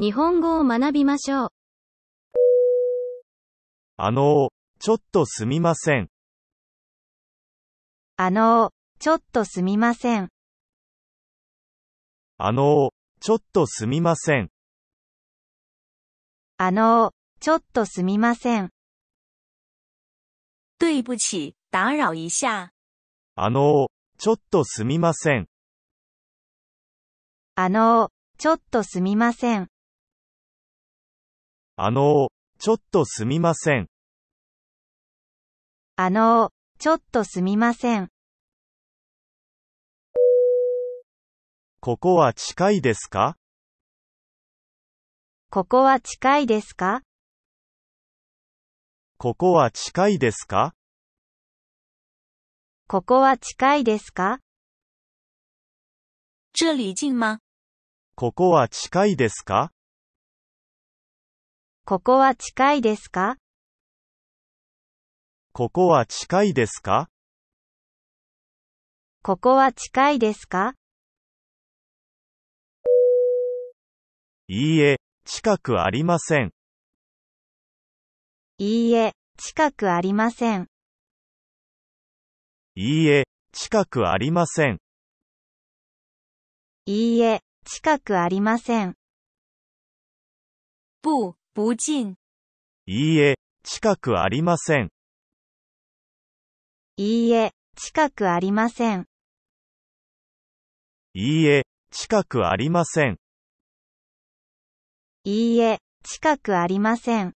日本語を学びましょう。あのちょっとすみません。あのちょっとすみません。あのちょっとすみません。あのちょっとすみません。对不起、打扰一下。あのちょっとすみません。あのー、ちょっとすみません。あのー、ちょっとすみません。あのー、ちょっとすみません。ここは近いですかここは近いですかここは近いですかここは近いですか这里近吗ここは近いですかここは近いですかここは近いですかここは近いですかいいえ、近くありません。いいえ、近くありません。いいえ、近くありません。いいえ、近くありません。不、不近。いいえ、近くありません。いいえ、近くありません。いいえ、近くありません。いいえ、近くありません。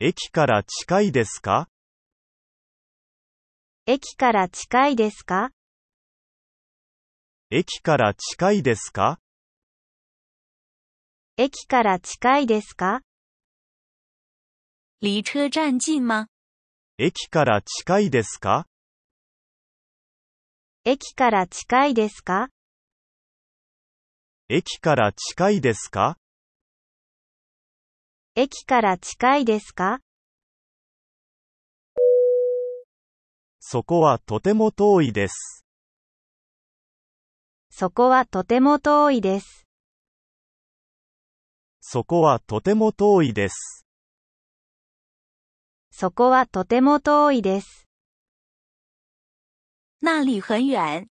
駅から近いですか駅から近いですか駅から近いですか駅から近いですか離車站近吗駅から近いですか駅から近いですか駅から近いですか駅から近いですかそこはとても遠いです。そこはとても遠いです。そこはとても遠いです。そこはとても遠いです。那里很远。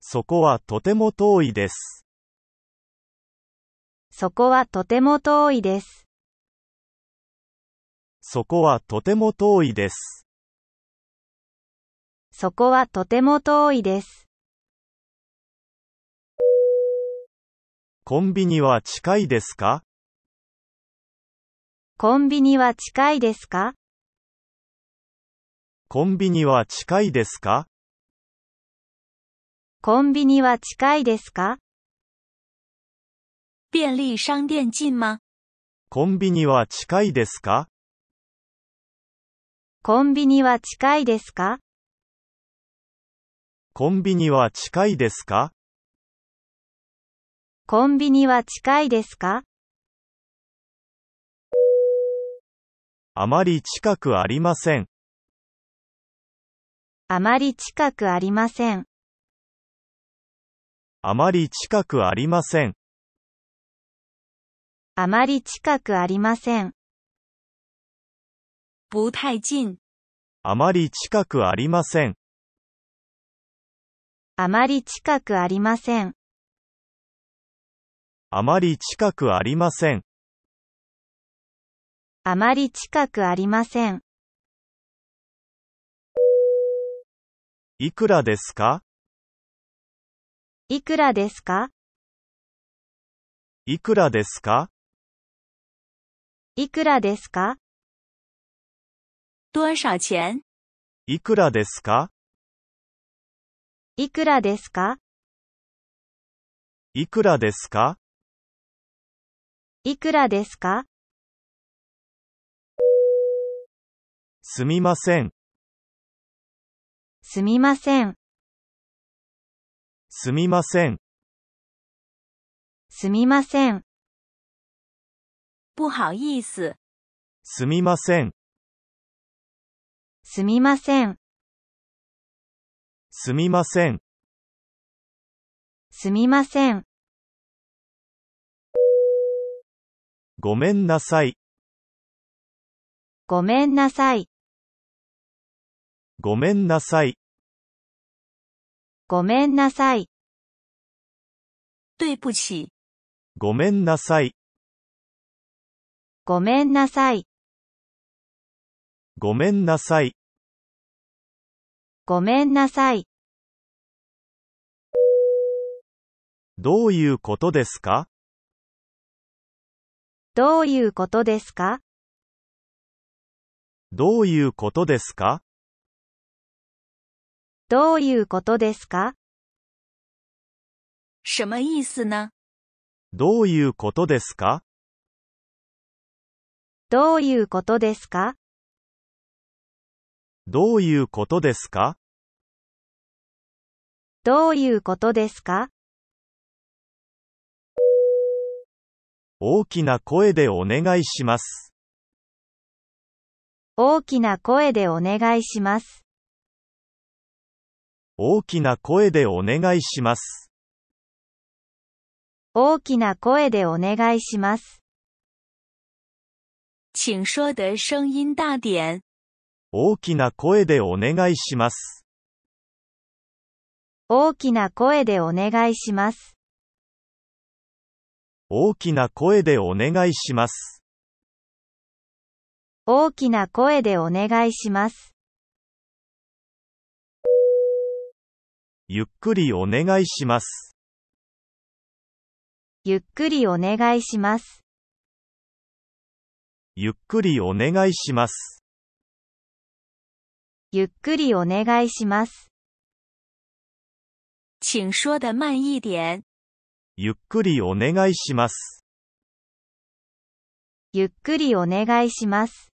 そこはとても遠いです。そこはとても遠いです。そこはとても遠いです。そこはとても遠いです。コンビニは近いですかコンビニは近いですかコンビニは近いですかコンビニは近いですか便利商店近吗コンビニは近いですかコンビニは近いですかコンビニは近いですかコンビニは近いですかあまり近くありません。あまり近くありません。あまり近くありません。あまり近くありません。不太近。あまり近くありません。あまり近くありません。あまり近くありません。あまり近くありません。いくらですかいくらですかいくらですかいくらですか多少钱いくらですかいくらですかいくらですかいくらですかすみません。すみません。すみません。すみません。不好意思。すみません。すみません。すみません。すみません。ごめんなさい。ごめんなさい。ごめんなさい。ごめんなさい。对不起。ごめんなさい。ごめんなさい。ごめんなさい。ごめんなさい。どういうことですかどういうことですかどういうことですかどういうことですか什么意思呢どういうことですかどういうことですかどういうことですかどういうことですか大きな声でお願いします。大きな声でお願いします。大きな声でお願いします。大きな声でお願いします。请说的声音大点。大きな声でお願いします。大きな声でお願いします。大きな声でお願いします。大きな声でお願いします。ゆっくりお願いします。ゆっくりお願いします。ゆっくりお願いします。ゆっくりお願いします。请说的慢一点。ゆっくりお願いします。ゆっくりお願いします。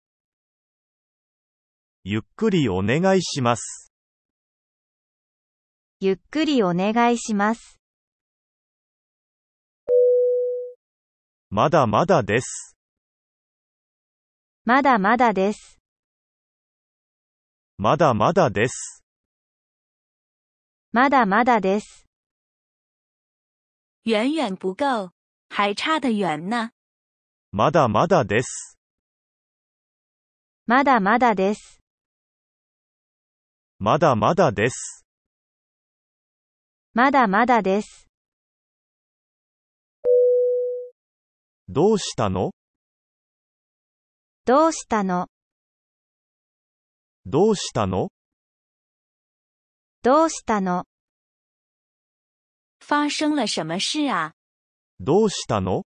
ゆっくりお願いします。ゆっくりお願いします。まだまだです。まだまだです。まだまだです。まだまだです。远远不够，还差得远呢。まだまだです。まだまだです。まだまだです。まだまだです。どうしたのどうしたのどうしたのどうしたの发生了什么事啊？どうしたの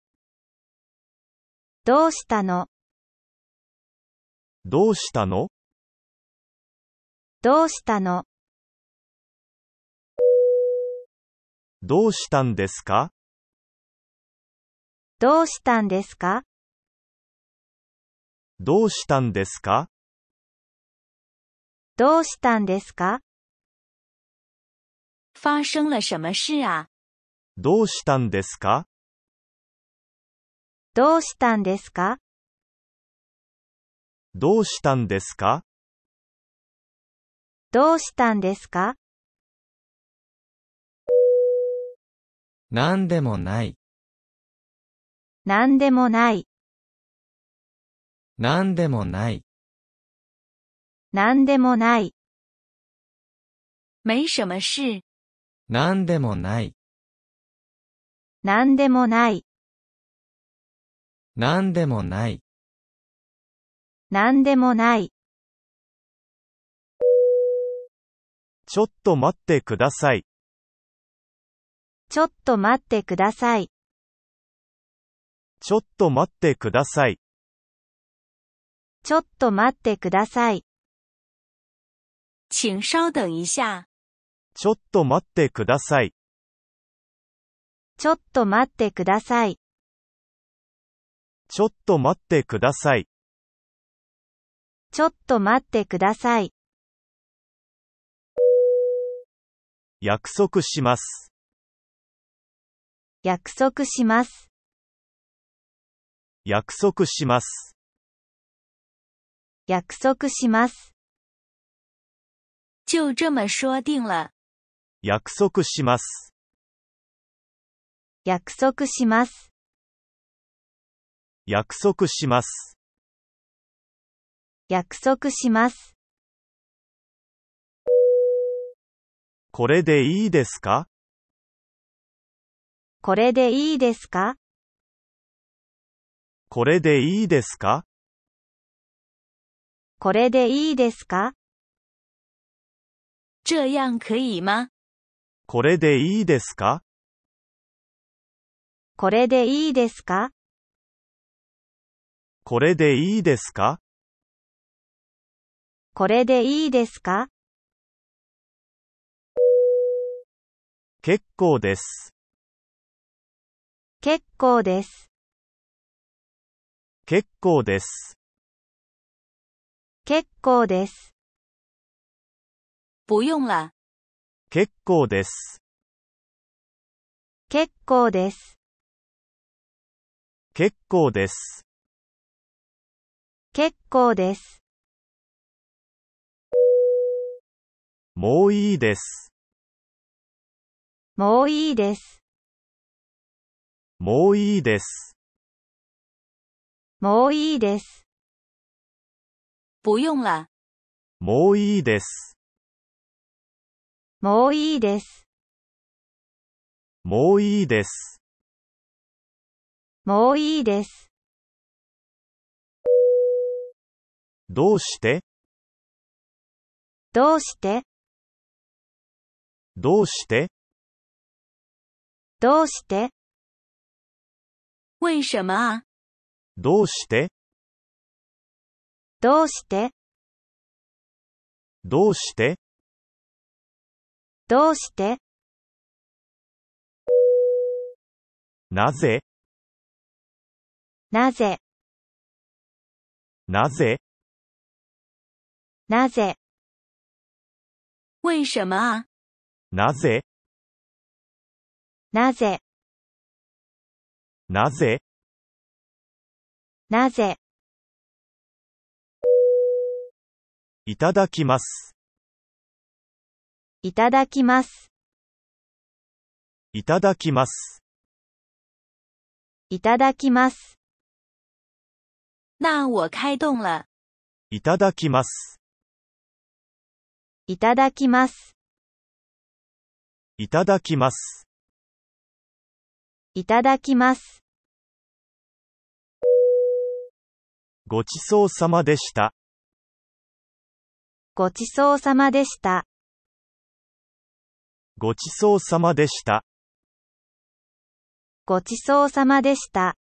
どうしたのどうしたのどうしたのどうしたんですかどうしたんですかどうしたんですかどうしたんですか发生了什么事啊どうしたんですかどうしたんですかどうしたんですかどうしたんですかなんでもない。なんでもない。なんでもない。なんでもない。没什么事。なんでもない。なんでもない。なんでもない。なんでもない。ちょっと待ってください。ちょっと待ってください。ちょっと待ってください。ちょっと待ってください。请稍等一下。ちょっと待ってください。ちょっと待ってください。ちょっと待ってください。ちょっと待ってください。約束します。約束します。約束します。約束します。就这么说定了。約束します。約束します。約束します。約束します。これでいいですかこれでいいですかこれでいいですかこれでいいですか这样可以吗これでいいですかこれでいいですかこれでいいですかこれでいいですか結構です。結構です。結構です。結構です。不用了。結構です。結構です。結構です。結構です。もういいです。もういいです。もういいです。もういいです。不用了。もういいです。もういいです。もういいです。もういいです。どうしてどうしてどうしてどうして为什么どうしてどうしてどうしてどうしてなぜなぜなぜなぜ为什么なぜなぜなぜなぜいただきます。いただきます。いただきます。いただきます。那我开动了。いただきます。いただきます。いただきます。いただきます。ごちそうさまでした。ごちそうさまでした。ごちそうさまでした。ごちそうさまでした。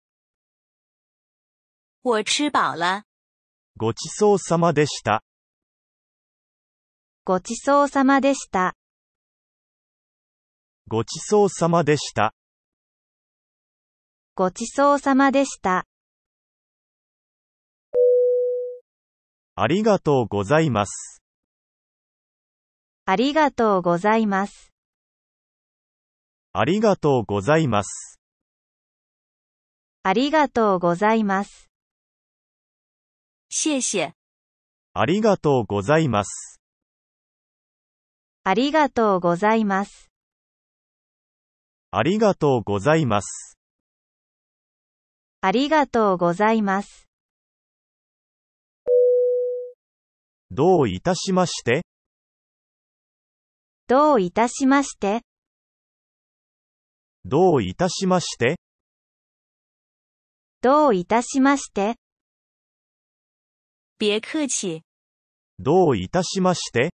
我吃饱了。ごちそうさまでした。ごちそうさまでした。ごちそうさまでした。ごちそうさまでした。ありがとうございます。ありがとうございます。ありがとうございます。ありがとうございます。谢谢。ありがとうございます。ありがとうございます。ありがとうございます。ありがとうございます。どういたしましてどういたしましてどういたしましてどういたしまして别客气。どういたしまして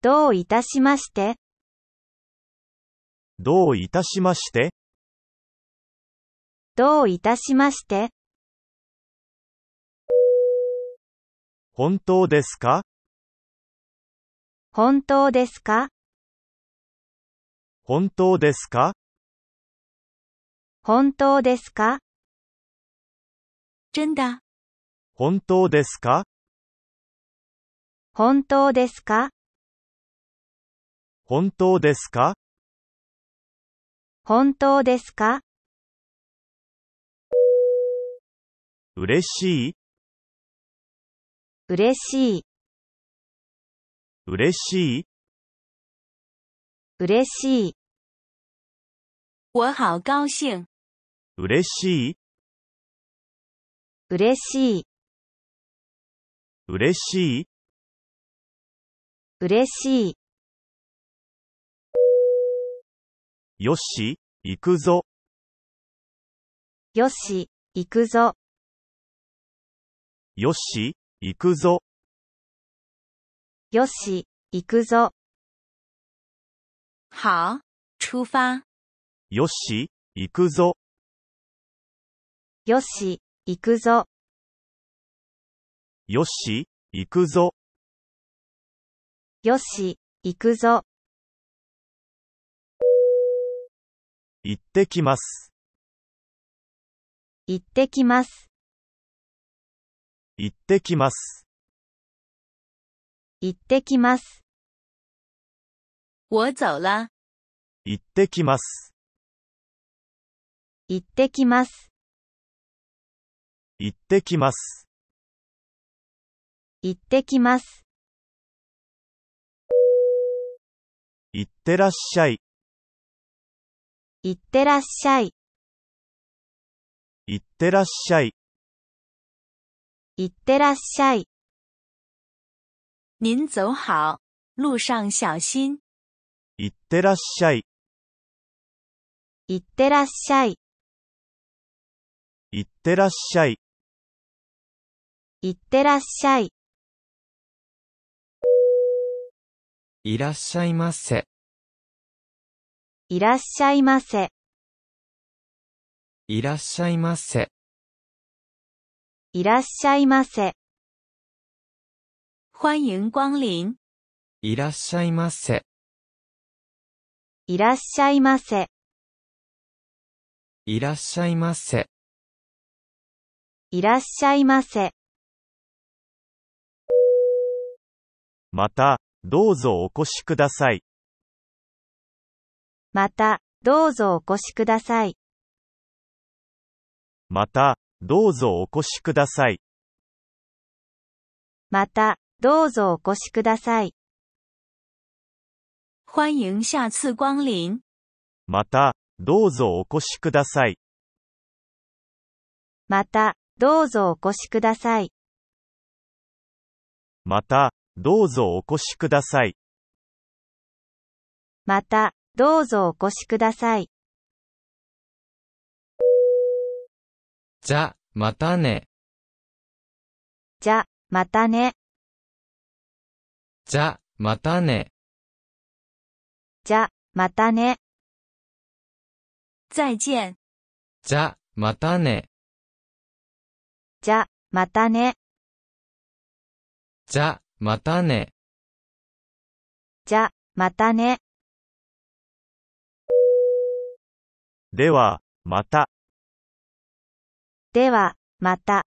どういたしましてどういたしましてどういたしまして本当ですか本当ですか本当ですか本当ですか真本当ですか本当ですか本当ですか本当ですか嬉しい嬉しい嬉しい嬉しい。我好高兴。嬉しい。嬉しい。嬉しい。嬉しい。よし、行くぞ。よし、行くぞ。よし、行くぞ。よし、行くぞ。好，出发。よし、行くぞ。よし、行くぞ。よし、行くぞ。よし、行くぞ。行ってきます。行ってきます。行ってきます。行ってきます。我走了。行ってきます。行ってきます。行ってきます。行ってきます。行ってらっしゃい。行ってらっしゃい。行ってらっしゃい。行ってらっしゃい。您走好。路上小心。いってらっしゃい。いってらっしゃい。いってらっしゃい。いってらっしゃい。いらっしゃいませ。いらっしゃいませ。いらっしゃいませ。いらっしゃいませ。欢迎光臨。いらっしゃいませ。いらっしゃいませ。いらっしゃいませ。いらっしゃいませ。また、どうぞお越しください。また、どうぞお越しください。また、どうぞお越しください。また、どうぞお越しください。欢迎下次光临。また、どうぞお越しください。また、どうぞお越しください。また、どうぞお越しください。また、どうぞお越しください。じゃ、またね。じゃ、またね。じゃ、またね。じゃ、またね。再见。じゃ、またね。じゃ、またね。じゃ、またね。じゃ、またね。では、また。では、また。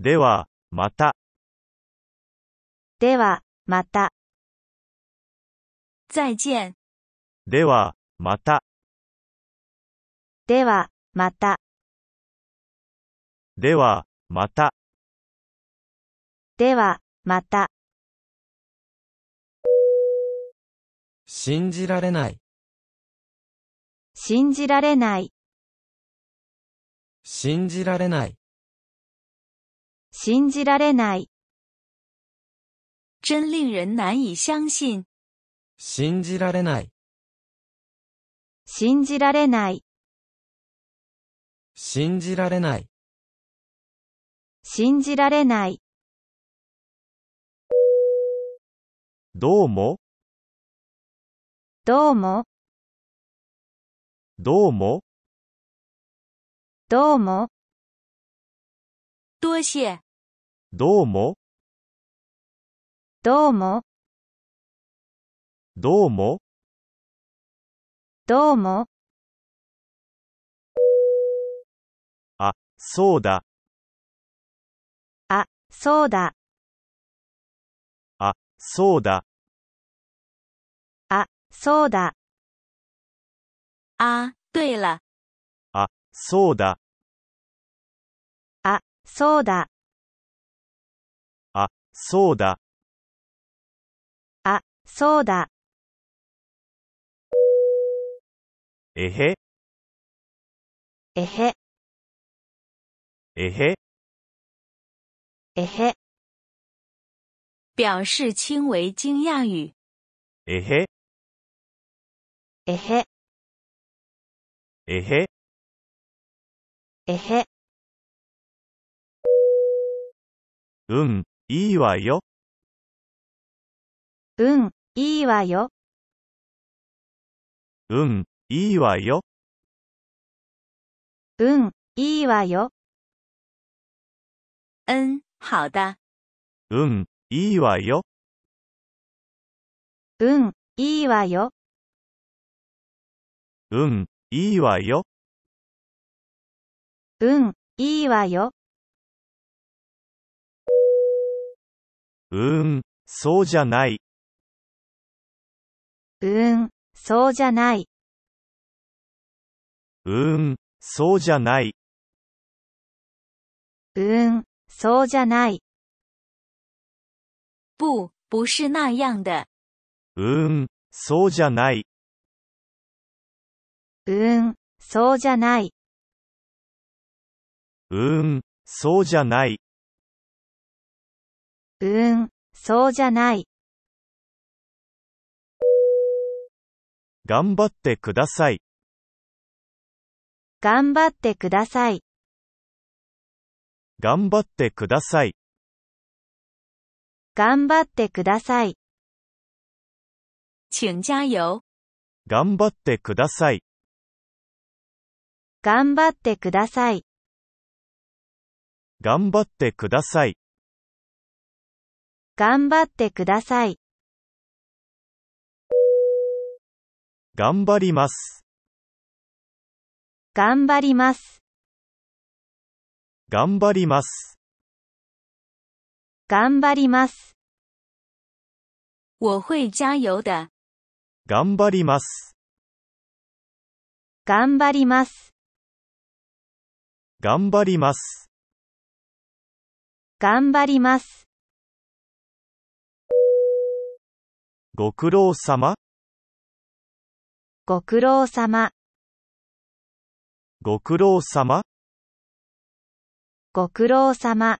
では、また。では、また。再见。では、また。では、また。では、また。では、また。信じられない。信じられない。信じられない。信じられない。真令人难以相信。信じられない。信じられない。信じられない。信じられない。どうも。どうも。どうも。どうも。多谢。どうも。どうも。どうも。どうも。あ、そうだ。あ、そうだ。あ、そうだ。あ、そうだ。あ、对了。あ、そうだ。あ、そうだ。あ、そうだ。あ、そうだ。えへ、えへ、えへ、えへ。表示轻微惊讶语。えへ、えへ、えへ、えへ。うん、いいわよ。うん、いいわよ。うん、いいわよ。うん、いいわよ。うん、好的。うん、いいわよ。うん、いいわよ。うん、いいわよ。うん、いいわよ。うーん、そうじゃない。うーん、そうじゃない。うーん、そうじゃない。うーん、そうじゃない。不、不是那样的。うーん、そうじゃない。うーん、そうじゃない。うーん、そうじゃない。うーん、そうじゃない。頑張ってください。頑張ってください。頑張ってください。頑張ってください。请加油。頑張ってください。頑張ってください。頑張ってください。頑張ってください。頑張ります。頑張ります。頑張ります。頑張ります。我会加油的。頑張ります。頑張ります。頑張ります。頑張ります。ご苦労様。ご苦労様。ご苦労様ご苦労様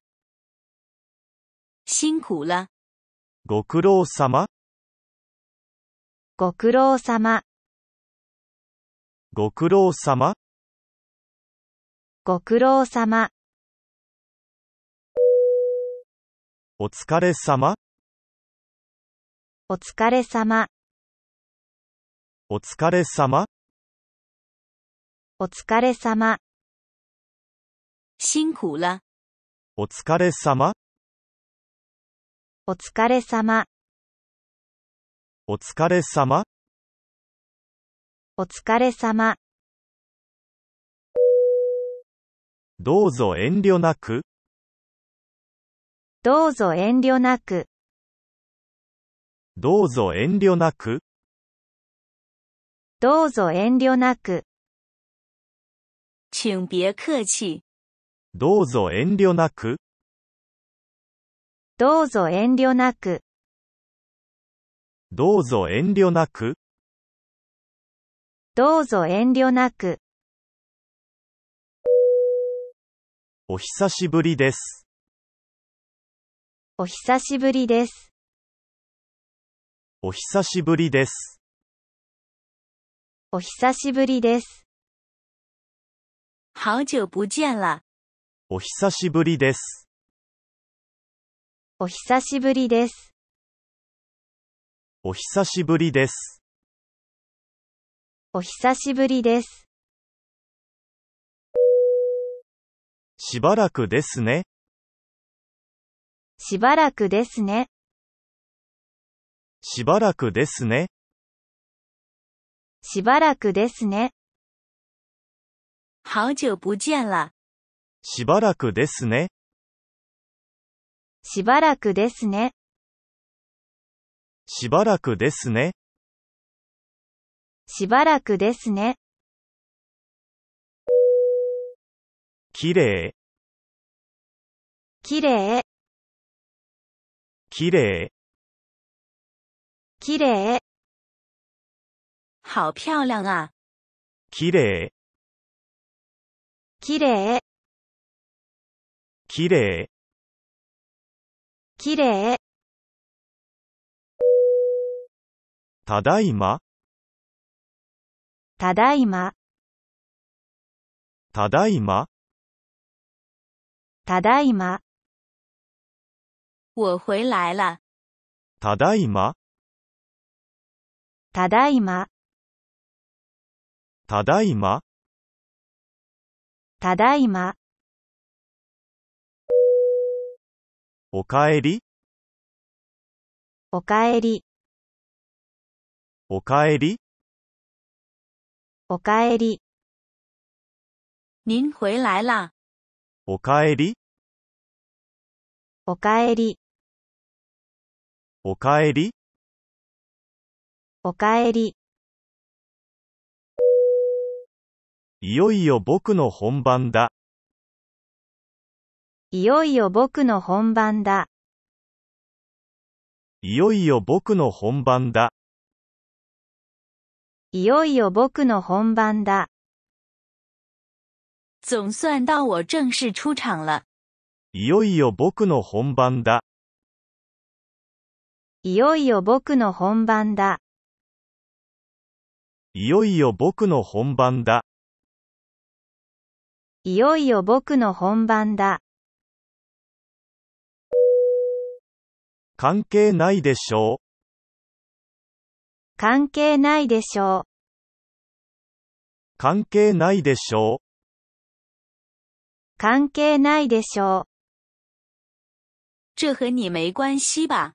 辛苦了ご苦労様ご苦労様ご苦労様ご苦労様お疲れ様お疲れ様お疲れ様お疲れ様。辛苦了。お疲れ様。お疲れ様。お疲れ様。お疲れ様。どうぞ遠慮なく。どうぞ遠慮なく。どうぞ遠慮なく。どうぞ遠慮なく。请别客气。どうぞ遠慮なく。どうぞ遠慮なく。どうぞ遠慮なく。どうぞ遠慮なく。お久しぶりです。お久しぶりです。お久しぶりです。お久しぶりです。好久不见了。お久しぶりです。お久しぶりです。お久しぶりです。お久しぶりです。しばらくですね。しばらくですね。しばらくですね。しばらくですね。好久不见了。しばらくですね。しばらくですね。しばらくですね。しばらくですね。きれい、きれい、きれい、きれい。好漂亮啊！きれい、きれい、きれい、きれい、ただいま、ただいま、ただいま、ただいま。我回来了。ただいま、ただいま。ただいまただいま。おかえりおかえりおかえりおかえり您回来啦。おかえりおかえりおかえりおかえりいよいよ僕の本番だ。いよいよ僕の本番だ。いよいよ僕の本番だ。いよいよ僕の本番だ。总算到我正式出场了。いよいよ僕の本番だ。いよいよ僕の本番だ。いよいよ僕の本番だ。いよいよ僕の本番だ。関係ないでしょう。関係ないでしょう。関係ないでしょう。関係ないでしょう。这和你没关系吧。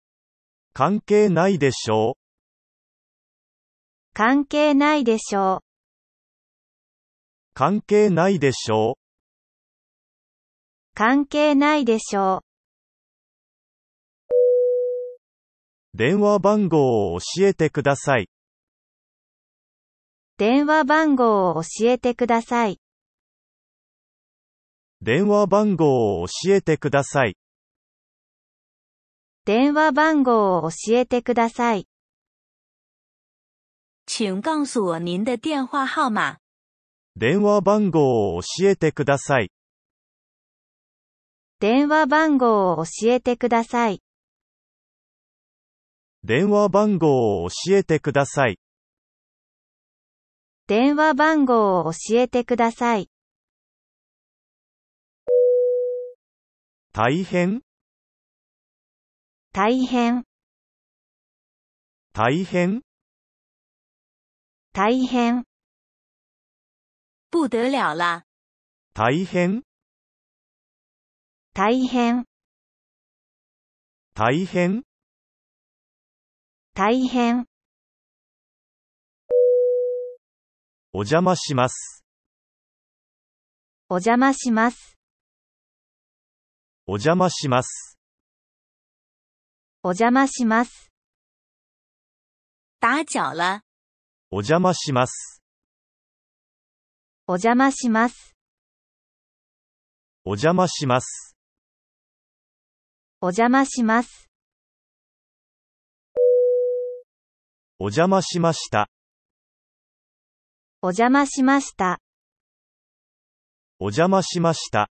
関係ないでしょう。関係ないでしょう。関係ないでしょう。関係ないでしょう。電話番号を教えてください。電話番号を教えてください。電話番号を教えてください。電話番号を教えてください。请告诉我您的电话号码。電話番号を教えてください。電話番号を教えてください。電話番号を教えてください。電話番号を教えてください。大変、大変、大変、大変。不得了啦！大変、大変大変大変お邪魔しますお邪魔しますお邪魔しますお邪魔します打搅了お邪魔しますお邪魔しますお邪魔しますお邪魔します。お邪魔しました。お邪魔しました。お邪魔しました。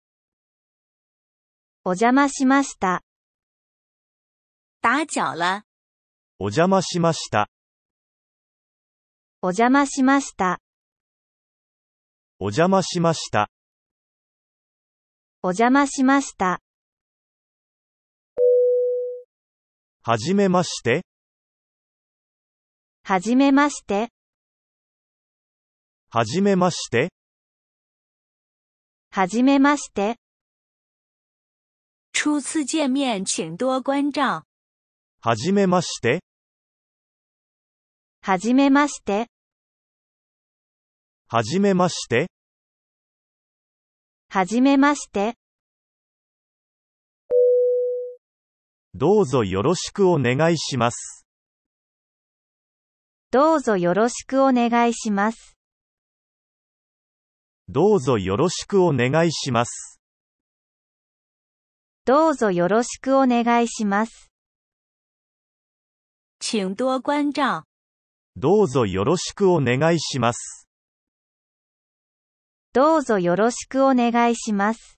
お邪魔しました。打搅了。お邪魔しました。お邪魔しました。お邪魔しました。お邪魔しました。はじめまして。はじめまして。はじめまして。はじめまして。初次见面请多关照。はじめまして。はじめまして。はじめまして。はじめまして。どうぞよろしくお願いします。どうぞよろしくお願いします。どうぞよろしくお願いします。どうぞよろしくお願いします。请多关照。どうぞよろしくお願いします。どうぞよろしくお願いします。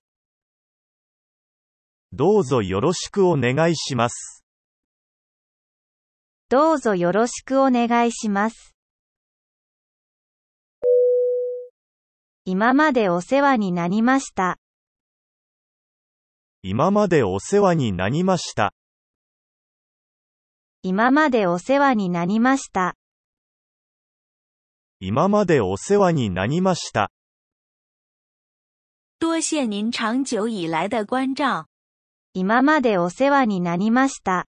どうぞよろしくお願いします。どうぞよろしくお願いします。今までお世話になりました。今までお世話になりました。今までお世話になりました。今までお世話になりました。多谢您长久以来的关照。今までお世話になりました。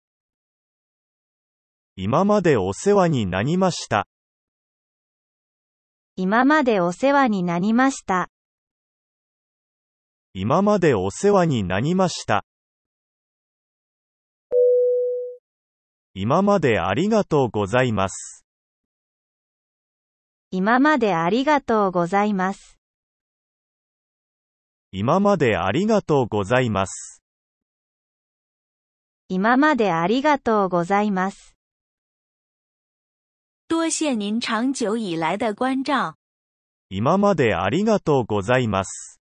今までお世話になりました。今までお世話になりました。今までお世話になりました。今までありがとうございます。今までありがとうございます。今までありがとうございます。今までありがとうございます。多谢您长久以来的关照。今までありがとうございます。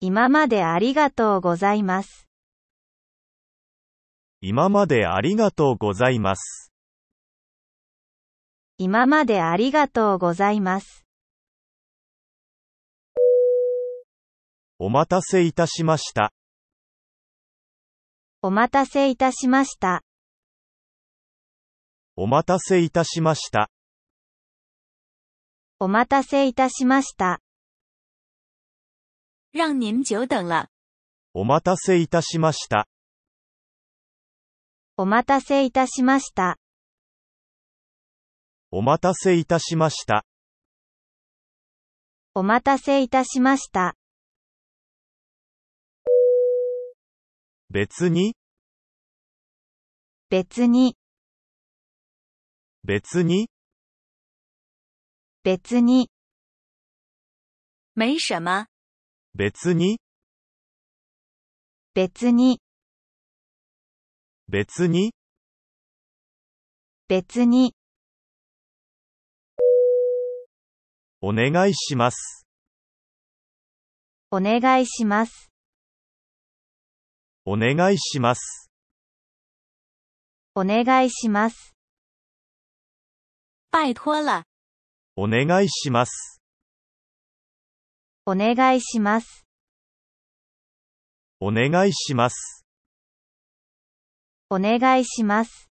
今までありがとうございます。今までありがとうございます。今までありがとうございます。お待たせいたしました。お待たせいたしました。お待たせいたしました。お待たせいたしました。让您久等了。お待たせいたしました。お待たせいたしました。お待たせいたしました。お待たせいたしました。別に別に別に別に没什么別に別に別に別にお願いしますお願いしますお願いします。お願いします。拜托了。お願いします。お願いします。お願いします。お願いします。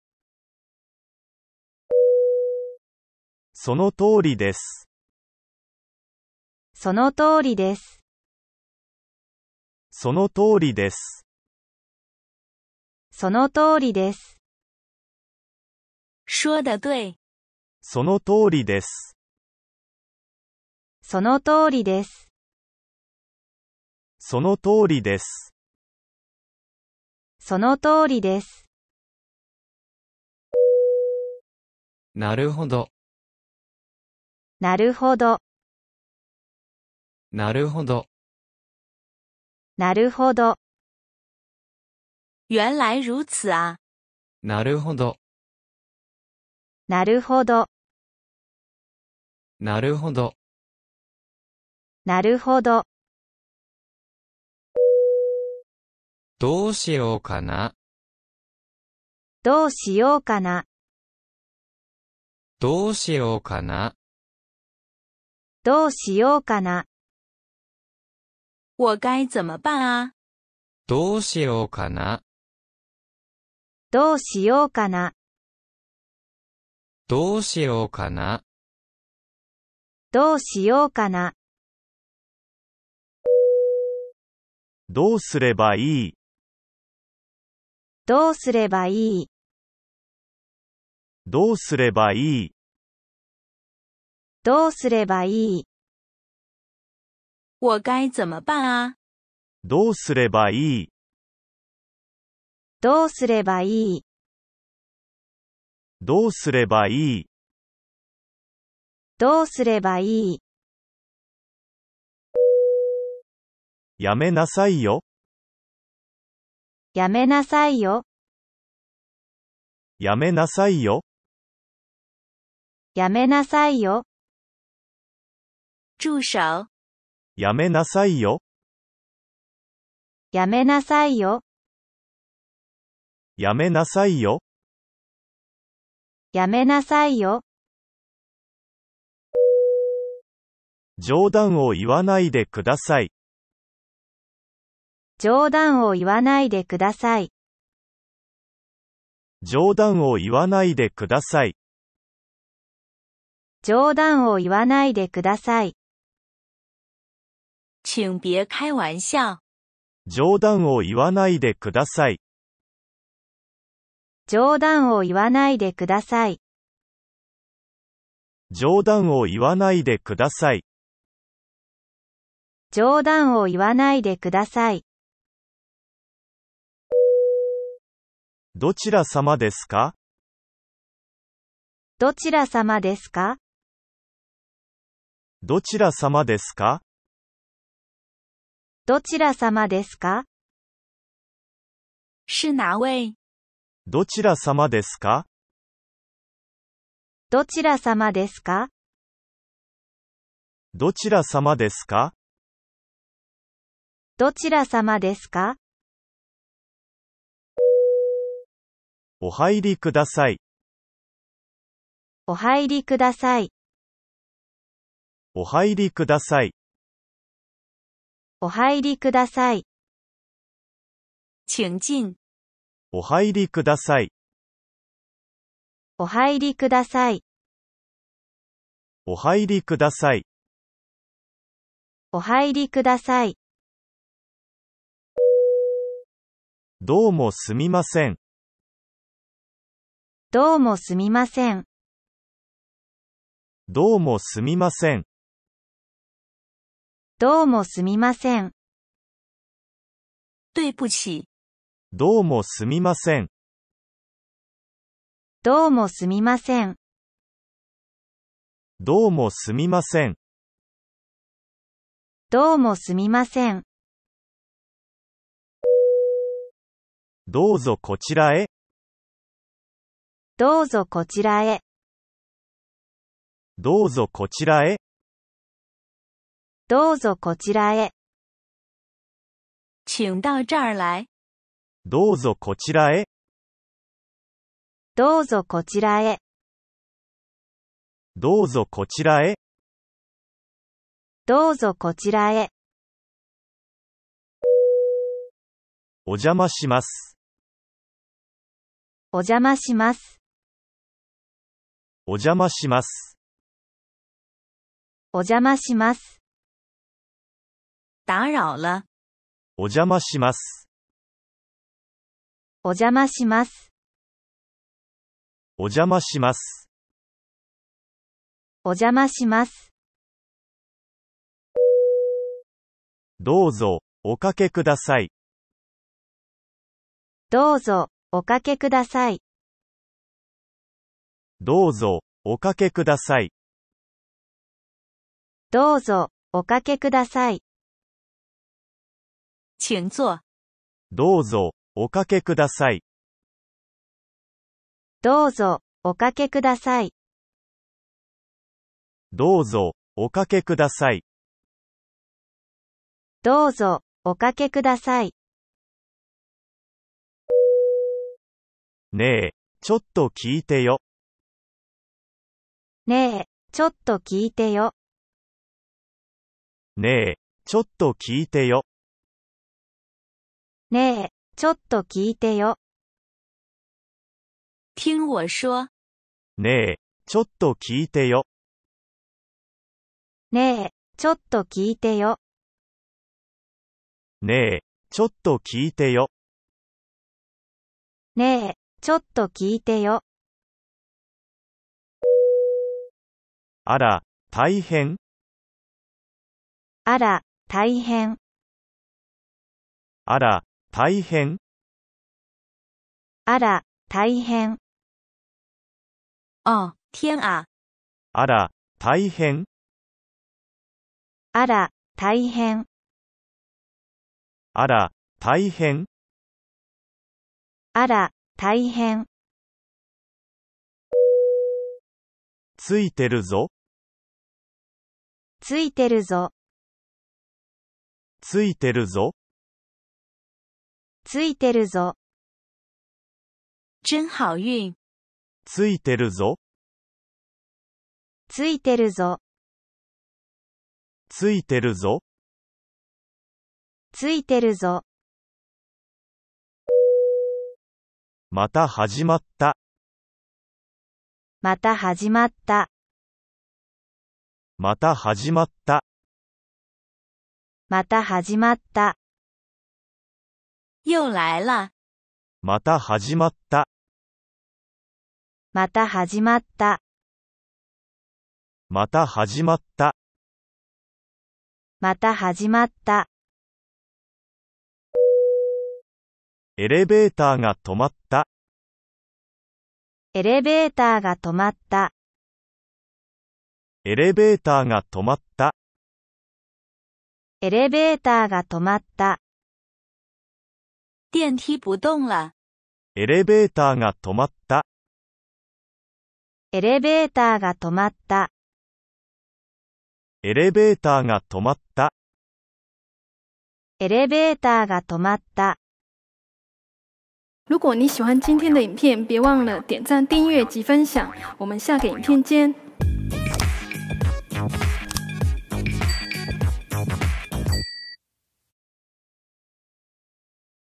その通りです。その通りです。その通りです。その通りです。说的对。その通りです。その通りです。その通りです。その通りです。なるほど。なるほど。なるほど。なるほど。原来如此啊。なるほど。なるほど。なるほど。なるほど。どうしようかな。どうしようかな。どうしようかな。どうしようかな。我该怎么办啊？どうしようかな。どうしようかな。どうしようかな。どうしようかな。どうすればいいどうすればいいどうすればいいどうすればいい我该怎么办啊どうすればいいどうすればいいどうすればいいどうすればいいやめなさいよやめなさいよやめなさいよやめなさいよ住手やめなさいよやめなさいよやめなさいよ。やめなさいよ。冗談を言わないでください。冗談を言わないでください。冗談を言わないでください。冗談を言わないでください。请别开玩笑。冗談を言わないでください。冗談を言わないでください。冗談を言わないでください。冗談を言わないでください。どちら様ですかどちら様ですかどちら様ですかどちら様ですか是哪位どちら様ですかどちら様ですかどちら様ですかどちら様ですかお入りください。お入りください。お入りください。お入りください。请进。お入りください。お入りください。お入りください。お入りください。どうもすみません。どうもすみません。どうもすみません。どうもすみません。对不起。どうもすみません。どうもすみません。どうもすみません。どうもすみません。どうぞこちらへ。どうぞこちらへ。どうぞこちらへ。どうぞこちらへ。请到这儿来。どうぞこちらへ。どうぞこちらへ。どうぞこちらへ。どうぞこちらへ。お邪魔します。お邪魔します。お邪魔します。お邪魔します。打扰了。お邪魔します。お邪魔します。お邪魔します。お邪魔します。どうぞ、おかけください。どうぞ、おかけください。どうぞ、おかけください。どうぞ、おかけください。请坐。どうぞ、おかけください。どうぞ、おかけください。どうぞ、おかけください。どうぞ、おかけください。ねえ、ちょっと聞いてよ。ねえ、ちょっと聞いてよ。ねえ、ちょっと聞いてよ。ねえ、ちょっと聞いてよ。听我说。ねえ、ちょっと聞いてよ。ねえ、ちょっと聞いてよ。ねえ、ちょっと聞いてよ。ねえ、ちょっと聞いてよ。あら、大変。あら、大変。あら、大変。あら、大変。あ、天あ。あら、大変。あら、大変。あら、大変。あら、大変。ついてるぞ。ついてるぞ。ついてるぞ。ついてるぞ。真好運。ついてるぞ。ついてるぞ。ついてるぞ。ついてるぞ。また始まった。また始まった。また始まった。また始まった。又来了。また始まった。また始まった。また始まった。また始まった。エレベーターが止まった。エレベーターが止まった。エレベーターが止まった。エレベーターが止まった。電梯不動了。エレベーターが止まった。エレベーターが止まった。エレベーターが止まった。エレベーターが止まった。如果你喜欢今天的影片，别忘了点赞、订阅及分享。我们下个影片见。